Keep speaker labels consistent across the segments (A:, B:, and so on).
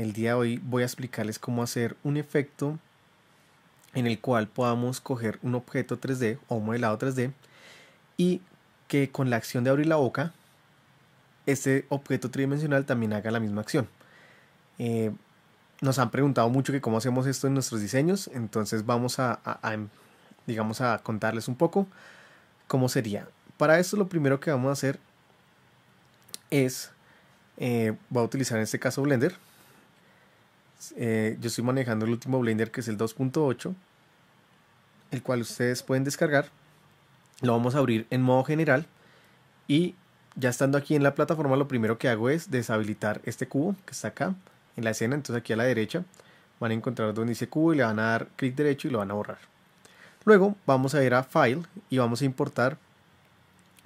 A: El día de hoy voy a explicarles cómo hacer un efecto en el cual podamos coger un objeto 3D o un modelado 3D y que con la acción de abrir la boca, este objeto tridimensional también haga la misma acción. Eh, nos han preguntado mucho que cómo hacemos esto en nuestros diseños, entonces vamos a, digamos a contarles un poco cómo sería. Para esto lo primero que vamos a hacer es, eh, voy a utilizar en este caso Blender, eh, yo estoy manejando el último Blender que es el 2.8, el cual ustedes pueden descargar. Lo vamos a abrir en modo general y ya estando aquí en la plataforma lo primero que hago es deshabilitar este cubo que está acá en la escena, entonces aquí a la derecha van a encontrar donde dice cubo y le van a dar clic derecho y lo van a borrar. Luego vamos a ir a File y vamos a importar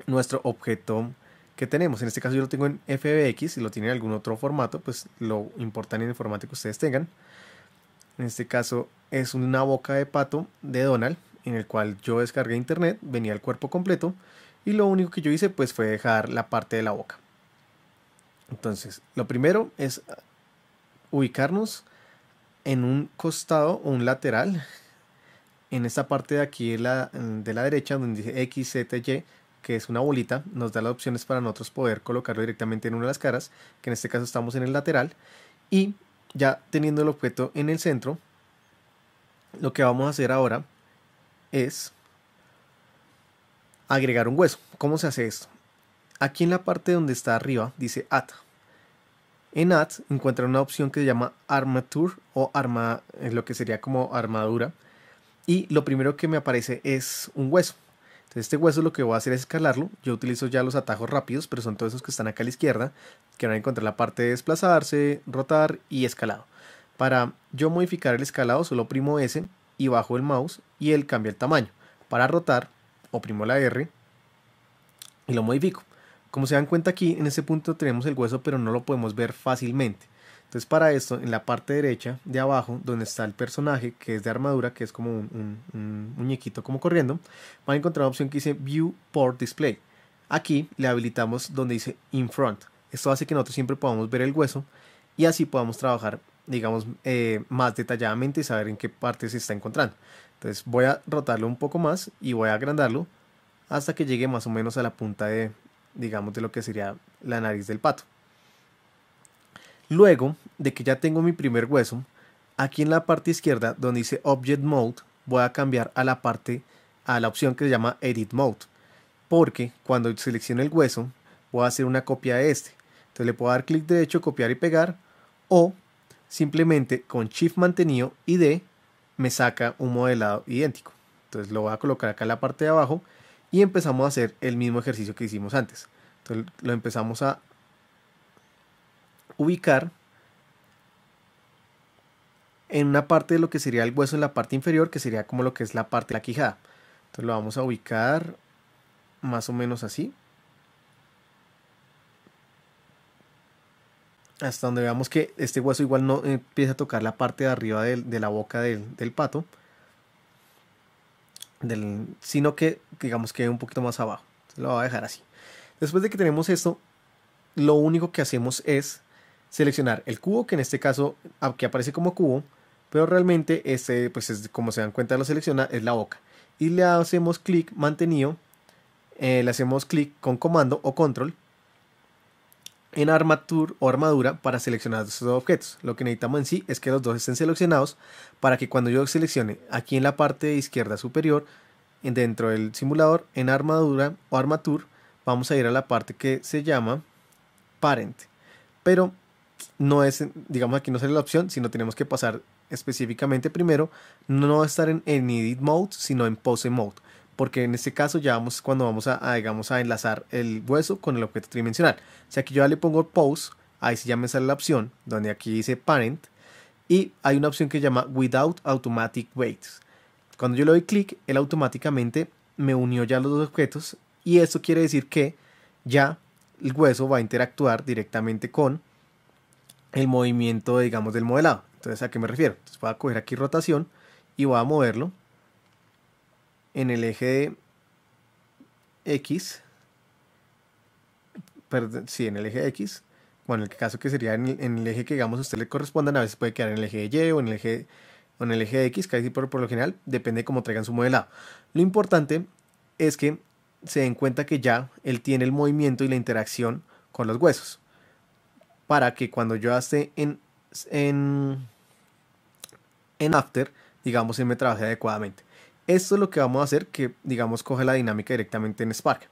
A: nuestro objeto que tenemos. En este caso yo lo tengo en FBX, si lo tienen en algún otro formato, pues lo importan en el formato que ustedes tengan. En este caso es una boca de pato de Donald, en el cual yo descargué internet, venía el cuerpo completo, y lo único que yo hice pues fue dejar la parte de la boca. Entonces, lo primero es ubicarnos en un costado o un lateral, en esta parte de aquí de la, de la derecha, donde dice X, Y, que es una bolita, nos da las opciones para nosotros poder colocarlo directamente en una de las caras, que en este caso estamos en el lateral, y ya teniendo el objeto en el centro, lo que vamos a hacer ahora es agregar un hueso. ¿Cómo se hace esto? Aquí en la parte donde está arriba dice Add. En Add encuentra una opción que se llama Armature o arma, lo que sería como armadura. Y lo primero que me aparece es un hueso este hueso lo que voy a hacer es escalarlo. Yo utilizo ya los atajos rápidos, pero son todos esos que están acá a la izquierda, que van a encontrar la parte de desplazarse, rotar y escalado. Para yo modificar el escalado, solo oprimo S y bajo el mouse y él cambia el tamaño. Para rotar, oprimo la R y lo modifico. Como se dan cuenta aquí, en este punto tenemos el hueso, pero no lo podemos ver fácilmente. Entonces para esto, en la parte derecha de abajo, donde está el personaje, que es de armadura, que es como un, muñequito como corriendo, van a encontrar la opción que dice View Port Display. Aquí le habilitamos donde dice In Front. Esto hace que nosotros siempre podamos ver el hueso y así podamos trabajar, digamos, eh, más detalladamente y saber en qué parte se está encontrando. Entonces voy a rotarlo un poco más y voy a agrandarlo hasta que llegue más o menos a la punta de, digamos, de lo que sería la nariz del pato. Luego de que ya tengo mi primer hueso, aquí en la parte izquierda donde dice Object Mode, voy a cambiar a la parte, a la opción que se llama Edit Mode. Porque cuando seleccione el hueso, voy a hacer una copia de este. Entonces le puedo dar clic derecho, copiar y pegar. O simplemente con Shift mantenido y D me saca un modelado idéntico. Entonces lo voy a colocar acá en la parte de abajo y empezamos a hacer el mismo ejercicio que hicimos antes. Entonces lo empezamos a ubicar en una parte de lo que sería el hueso en la parte inferior, que sería como lo que es la parte de la quijada. Entonces lo vamos a ubicar más o menos así. Hasta donde veamos que este hueso igual no eh, empieza a tocar la parte de arriba de la boca del, pato, sino que digamos que un poquito más abajo. lo voy a dejar así. Después de que tenemos esto, lo único que hacemos es seleccionar el cubo, que en este caso ah, que aparece como cubo, pero realmente este, pues como se dan cuenta lo selecciona, es la boca. Y le hacemos clic mantenido, eh, le hacemos clic con comando o control en armature o armadura para seleccionar estos dos objetos. Lo que necesitamos en sí es que los dos estén seleccionados para que cuando yo seleccione aquí en la parte izquierda superior, dentro del simulador, en armadura o armature vamos a ir a la parte que se llama parent. Pero no es, digamos aquí no sale la opción, sino tenemos que pasar específicamente primero, no estar en, edit mode, sino en pose mode, porque en este caso ya vamos cuando vamos a, digamos, a enlazar el hueso con el objeto tridimensional. Si aquí yo ya le pongo pose, ahí sí ya me sale la opción, donde aquí dice parent, y hay una opción que se llama without automatic weights. Cuando yo le doy clic, él automáticamente me unió ya los dos objetos, y esto quiere decir que ya el hueso va a interactuar directamente con el movimiento, digamos, del modelado. Entonces, ¿a qué me refiero? Entonces, voy a coger aquí rotación y voy a moverlo en el eje X. Perdón, sí, en el eje X. Bueno, en el caso que sería en el, eje que, digamos, a usted le corresponda a veces puede quedar en el eje de Y o en el eje, o en el eje de X, casi por, por lo general, depende de cómo traigan su modelado. Lo importante es que se den cuenta que ya él tiene el movimiento y la interacción con los huesos para que cuando yo esté en, en, After, digamos, se me trabaje adecuadamente. Esto es lo que vamos a hacer que, digamos, coge la dinámica directamente en Spark.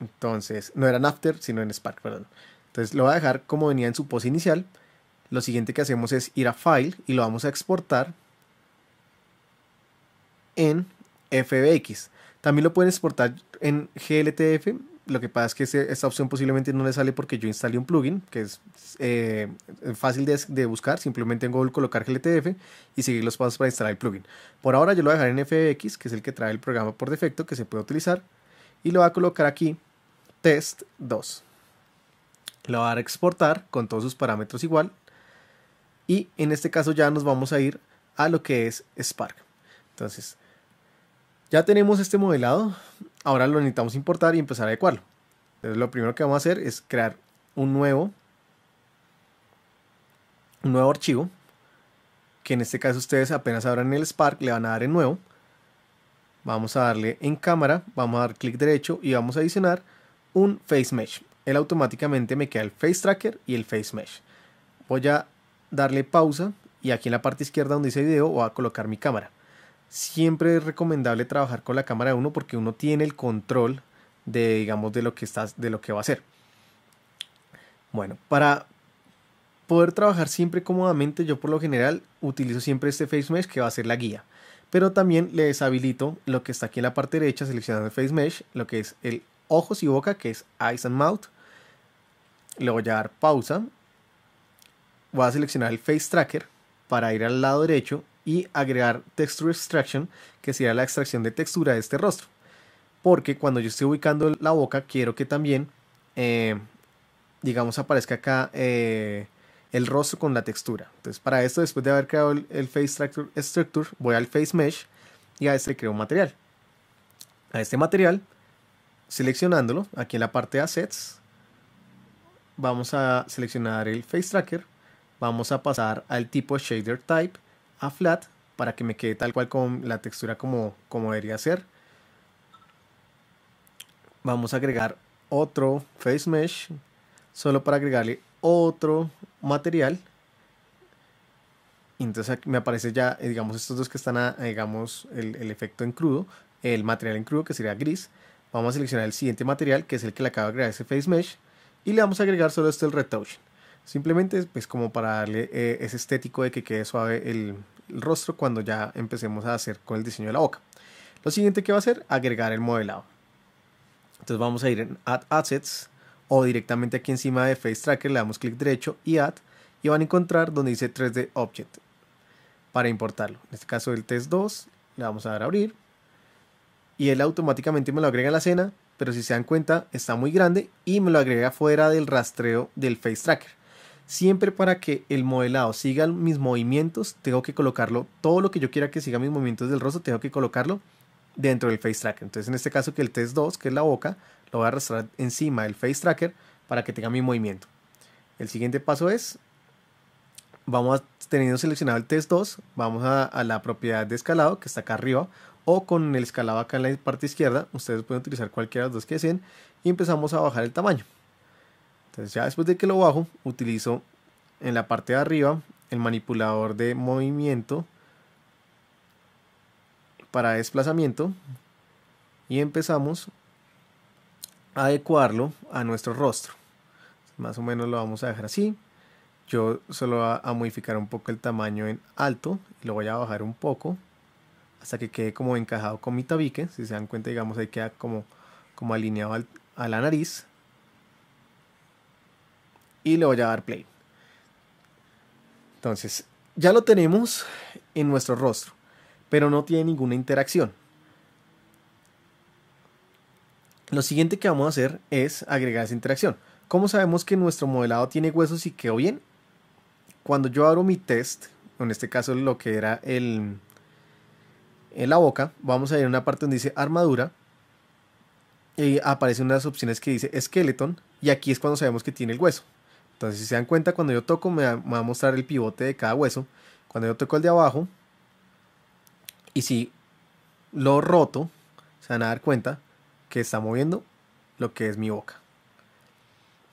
A: Entonces, no era en After, sino en Spark, perdón. Entonces lo voy a dejar como venía en su pose inicial. Lo siguiente que hacemos es ir a File y lo vamos a exportar en FBX. También lo pueden exportar en GLTF lo que pasa es que esta opción posiblemente no le sale porque yo instalé un plugin que es eh, fácil de, de, buscar. Simplemente en Google colocar GLTF y seguir los pasos para instalar el plugin. Por ahora yo lo voy a dejar en FX, que es el que trae el programa por defecto que se puede utilizar. Y lo voy a colocar aquí test 2. Lo voy a dar a exportar con todos sus parámetros igual. Y en este caso ya nos vamos a ir a lo que es Spark. Entonces, ya tenemos este modelado ahora lo necesitamos importar y empezar a adecuarlo. Entonces lo primero que vamos a hacer es crear un nuevo, un nuevo archivo, que en este caso ustedes apenas abran el Spark, le van a dar en nuevo. Vamos a darle en cámara, vamos a dar clic derecho y vamos a adicionar un Face Mesh. Él automáticamente me queda el Face Tracker y el Face Mesh. Voy a darle pausa y aquí en la parte izquierda donde dice video voy a colocar mi cámara siempre es recomendable trabajar con la cámara de uno porque uno tiene el control de, digamos, de lo que, estás, de lo que va a hacer. Bueno, para poder trabajar siempre cómodamente, yo por lo general utilizo siempre este Face Mesh que va a ser la guía. Pero también le deshabilito lo que está aquí en la parte derecha, seleccionando el Face Mesh, lo que es el ojos y boca, que es Eyes and Mouth. Le voy a dar pausa. Voy a seleccionar el Face Tracker para ir al lado derecho y agregar Texture Extraction, que sería la extracción de textura de este rostro. Porque cuando yo estoy ubicando la boca, quiero que también, eh, digamos, aparezca acá eh, el rostro con la textura. Entonces, para esto, después de haber creado el, Face Structure, Structure, voy al Face Mesh y a este creo un material. A este material, seleccionándolo, aquí en la parte de Assets, vamos a seleccionar el Face Tracker, vamos a pasar al tipo Shader Type a flat para que me quede tal cual con la textura como, como debería ser. Vamos a agregar otro face mesh solo para agregarle otro material. Entonces me aparece ya, eh, digamos, estos dos que están, digamos, el, efecto en crudo, el material en crudo que sería gris. Vamos a seleccionar el siguiente material que es el que le acabo de agregar ese face mesh y le vamos a agregar solo este el retouch Simplemente pues como para darle eh, ese estético de que quede suave el, rostro cuando ya empecemos a hacer con el diseño de la boca. Lo siguiente que va a hacer, agregar el modelado. Entonces vamos a ir en Add Assets o directamente aquí encima de Face Tracker le damos clic derecho y Add y van a encontrar donde dice 3D Object para importarlo. En este caso el test 2 le vamos a dar a abrir y él automáticamente me lo agrega a la escena, pero si se dan cuenta está muy grande y me lo agrega fuera del rastreo del Face Tracker. Siempre para que el modelado siga mis movimientos, tengo que colocarlo, todo lo que yo quiera que siga mis movimientos del rostro, tengo que colocarlo dentro del face tracker. Entonces en este caso que el test 2, que es la boca, lo voy a arrastrar encima del face tracker para que tenga mi movimiento. El siguiente paso es, vamos a, teniendo seleccionado el test 2, vamos a, la propiedad de escalado que está acá arriba o con el escalado acá en la parte izquierda, ustedes pueden utilizar cualquiera de los dos que deseen y empezamos a bajar el tamaño. Entonces ya después de que lo bajo, utilizo en la parte de arriba el manipulador de movimiento para desplazamiento y empezamos a adecuarlo a nuestro rostro. Más o menos lo vamos a dejar así. Yo solo voy a modificar un poco el tamaño en alto y lo voy a bajar un poco hasta que quede como encajado con mi tabique. Si se dan cuenta, digamos, ahí queda como, como alineado a la nariz y le voy a dar play. Entonces, ya lo tenemos en nuestro rostro, pero no tiene ninguna interacción. Lo siguiente que vamos a hacer es agregar esa interacción. ¿Cómo sabemos que nuestro modelado tiene huesos y quedó bien? Cuando yo abro mi test, en este caso lo que era en la boca, vamos a ir a una parte donde dice armadura y aparecen unas opciones que dice skeleton y aquí es cuando sabemos que tiene el hueso. Entonces, si se dan cuenta, cuando yo toco, me va a mostrar el pivote de cada hueso. Cuando yo toco el de abajo, y si lo roto, se van a dar cuenta que está moviendo lo que es mi boca.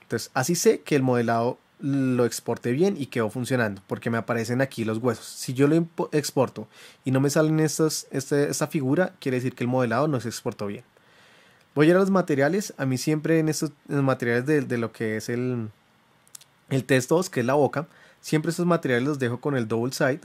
A: Entonces, así sé que el modelado lo exporte bien y quedó funcionando, porque me aparecen aquí los huesos. Si yo lo exporto y no me salen este, esta, figura, quiere decir que el modelado no se exportó bien. Voy a ir a los materiales. A mí siempre en estos los materiales de, lo que es el, el test 2, que es la boca, siempre esos materiales los dejo con el double side,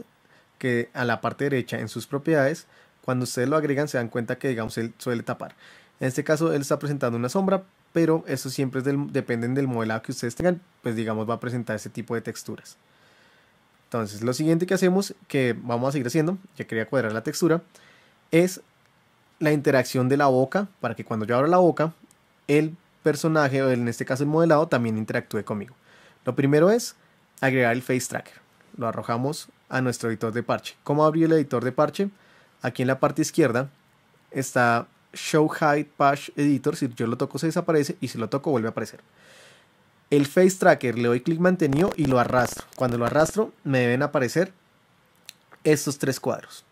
A: que a la parte derecha en sus propiedades, cuando ustedes lo agregan se dan cuenta que digamos él suele tapar. En este caso él está presentando una sombra, pero eso siempre depende del, dependen del modelado que ustedes tengan, pues digamos va a presentar ese tipo de texturas. Entonces lo siguiente que hacemos, que vamos a seguir haciendo, ya quería cuadrar la textura, es la interacción de la boca, para que cuando yo abra la boca, el personaje, o en este caso el modelado, también interactúe conmigo. Lo primero es agregar el Face Tracker. Lo arrojamos a nuestro editor de parche. ¿Cómo abrir el editor de parche? Aquí en la parte izquierda está Show Hide Patch Editor. Si yo lo toco se desaparece y si lo toco vuelve a aparecer. El Face Tracker le doy clic mantenido y lo arrastro. Cuando lo arrastro me deben aparecer estos tres cuadros.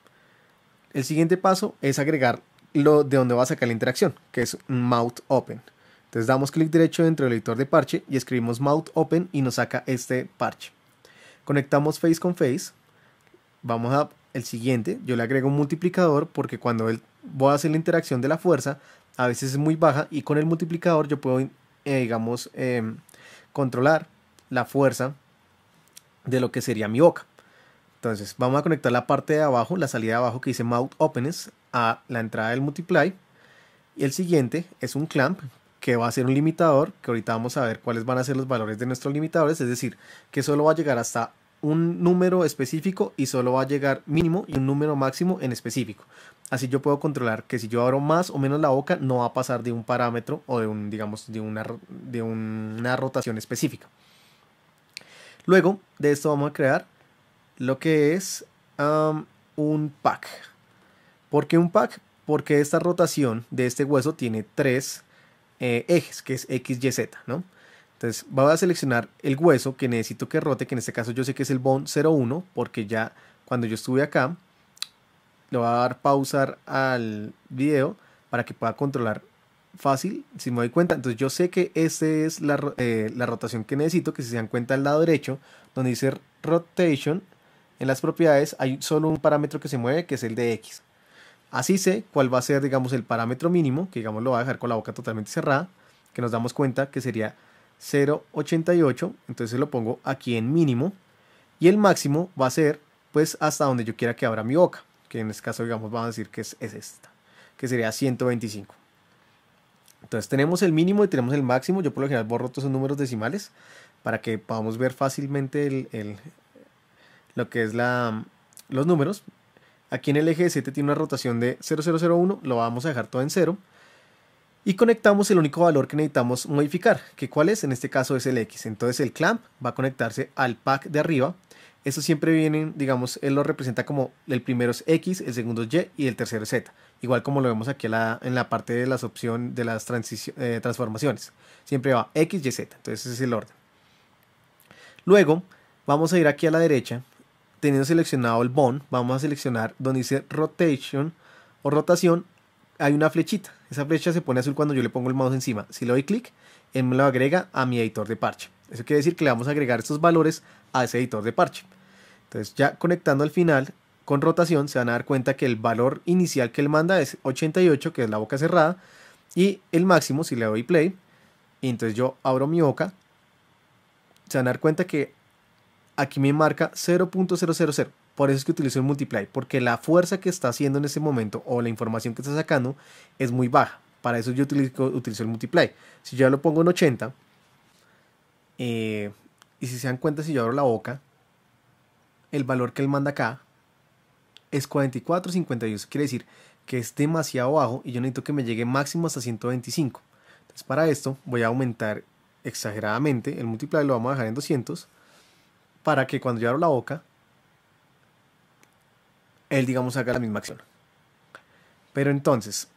A: El siguiente paso es agregar lo de donde va a sacar la interacción, que es mouth open. Entonces damos clic derecho dentro del editor de parche y escribimos Mouth Open y nos saca este parche. Conectamos face con face. Vamos a el siguiente. Yo le agrego un multiplicador porque cuando él, voy a hacer la interacción de la fuerza, a veces es muy baja y con el multiplicador yo puedo, eh, digamos, em, controlar la fuerza de lo que sería mi boca. Entonces vamos a conectar la parte de abajo, la salida de abajo que dice Mouth openness a la entrada del Multiply. Y el siguiente es un clamp que va a ser un limitador, que ahorita vamos a ver cuáles van a ser los valores de nuestros limitadores, es decir, que solo va a llegar hasta un número específico y solo va a llegar mínimo y un número máximo en específico. Así yo puedo controlar que si yo abro más o menos la boca no va a pasar de un parámetro o de un digamos de una de una rotación específica. Luego de esto vamos a crear lo que es un pack. ¿Por qué un pack? Porque esta rotación de este hueso tiene tres eh, ejes, que es X, Y, ¿no? Entonces voy a seleccionar el hueso que necesito que rote, que en este caso yo sé que es el bone 01, porque ya cuando yo estuve acá, le voy a dar pausar al video para que pueda controlar fácil, si me doy cuenta. Entonces yo sé que esta es la, eh, la rotación que necesito, que si se dan cuenta al lado derecho, donde dice rotation, en las propiedades hay solo un parámetro que se mueve, que es el de X. Así sé cuál va a ser, digamos, el parámetro mínimo, que digamos lo va a dejar con la boca totalmente cerrada, que nos damos cuenta que sería 0.88, entonces lo pongo aquí en mínimo, y el máximo va a ser pues hasta donde yo quiera que abra mi boca, que en este caso digamos vamos a decir que es, esta, que sería 125. Entonces tenemos el mínimo y tenemos el máximo, yo por lo general borro todos esos números decimales para que podamos ver fácilmente lo que es los números, Aquí en el eje de 7 tiene una rotación de 0001, lo vamos a dejar todo en 0. Y conectamos el único valor que necesitamos modificar, que cuál es, en este caso es el X. Entonces el clamp va a conectarse al pack de arriba. Esto siempre viene, digamos, él lo representa como el primero es X, el segundo es Y y el tercero es Z. Igual como lo vemos aquí en la parte de las opciones de las eh, transformaciones. Siempre va X, Y, Z. Entonces ese es el orden. Luego vamos a ir aquí a la derecha teniendo seleccionado el bone, vamos a seleccionar donde dice rotation o rotación, hay una flechita. Esa flecha se pone azul cuando yo le pongo el mouse encima. Si le doy clic, él me lo agrega a mi editor de parche. Eso quiere decir que le vamos a agregar estos valores a ese editor de parche. Entonces ya conectando al final con rotación se van a dar cuenta que el valor inicial que él manda es 88, que es la boca cerrada, y el máximo si le doy play, y entonces yo abro mi boca, se van a dar cuenta que aquí me marca 0.000. Por eso es que utilizo el multiply, porque la fuerza que está haciendo en ese momento o la información que está sacando es muy baja. Para eso yo utilizo, el multiply. Si yo lo pongo en 80, eh, y si se dan cuenta, si yo abro la boca, el valor que él manda acá es 44.51. quiere decir que es demasiado bajo y yo necesito que me llegue máximo hasta 125. Entonces para esto voy a aumentar exageradamente el multiply, lo vamos a dejar en 200 para que cuando yo abro la boca, él, digamos, haga la misma acción. Pero entonces,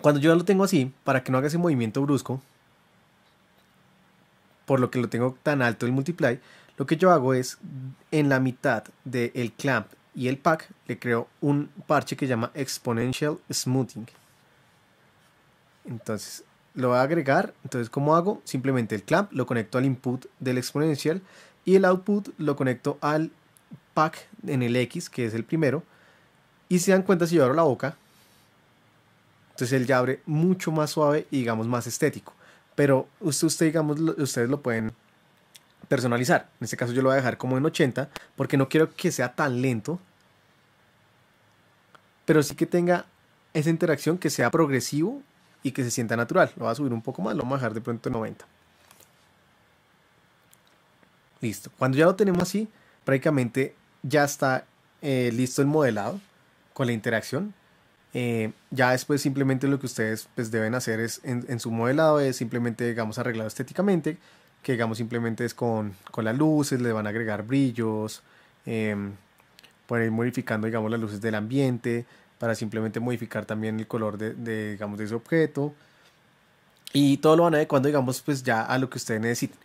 A: cuando yo lo tengo así, para que no haga ese movimiento brusco, por lo que lo tengo tan alto el multiply, lo que yo hago es en la mitad del clamp y el pack le creo un parche que llama exponential smoothing. Entonces lo voy a agregar. Entonces, ¿cómo hago? Simplemente el clamp lo conecto al input del exponential y el output lo conecto al pack en el X, que es el primero. Y se dan cuenta si yo abro la boca, entonces él ya abre mucho más suave y digamos más estético. Pero usted, digamos, ustedes lo pueden personalizar. En este caso yo lo voy a dejar como en 80 porque no quiero que sea tan lento. Pero sí que tenga esa interacción que sea progresivo y que se sienta natural. Lo voy a subir un poco más, lo voy a dejar de pronto en 90. Listo. Cuando ya lo tenemos así, prácticamente ya está eh, listo el modelado con la interacción. Eh, ya después simplemente lo que ustedes pues, deben hacer es en, su modelado es simplemente, digamos, arreglado estéticamente, que digamos simplemente es con, con las luces, le van a agregar brillos, eh, pueden ir modificando, digamos, las luces del ambiente, para simplemente modificar también el color de, digamos, de ese objeto. Y todo lo van a adecuando, digamos, pues ya a lo que ustedes necesiten.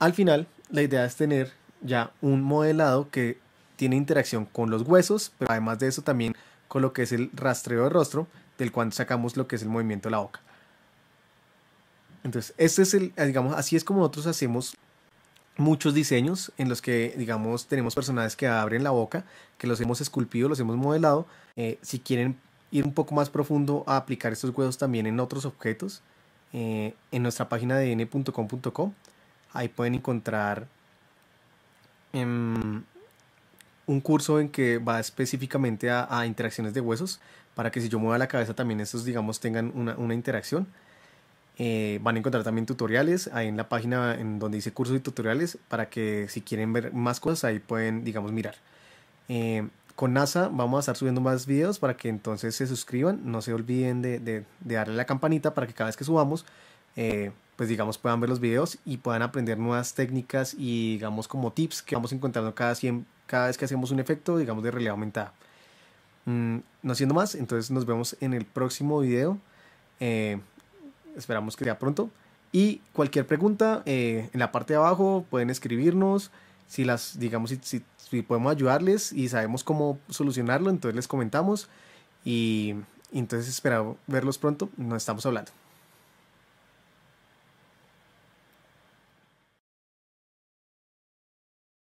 A: Al final, la idea es tener ya un modelado que tiene interacción con los huesos, pero además de eso también con lo que es el rastreo de rostro, del cual sacamos lo que es el movimiento de la boca. Entonces, este es el, digamos, así es como nosotros hacemos muchos diseños en los que, digamos, tenemos personajes que abren la boca, que los hemos esculpido, los hemos modelado. Eh, si quieren ir un poco más profundo a aplicar estos huesos también en otros objetos, eh, en nuestra página de n.com.co Ahí pueden encontrar em, un curso en que va específicamente a, interacciones de huesos, para que si yo mueva la cabeza también estos, digamos, tengan una, interacción. Eh, van a encontrar también tutoriales ahí en la página en donde dice cursos y tutoriales para que si quieren ver más cosas ahí pueden, digamos, mirar. Eh, con NASA vamos a estar subiendo más videos para que entonces se suscriban. No se olviden de, de, de darle la campanita para que cada vez que subamos eh, pues digamos puedan ver los videos y puedan aprender nuevas técnicas y digamos como tips que vamos encontrando cada, cada vez que hacemos un efecto digamos de realidad aumentada. Mm, no siendo más, entonces nos vemos en el próximo video. Eh, esperamos que sea pronto. Y cualquier pregunta eh, en la parte de abajo pueden escribirnos. Si las, digamos, si, podemos ayudarles y sabemos cómo solucionarlo, entonces les comentamos. Y entonces espero verlos pronto. Nos estamos hablando.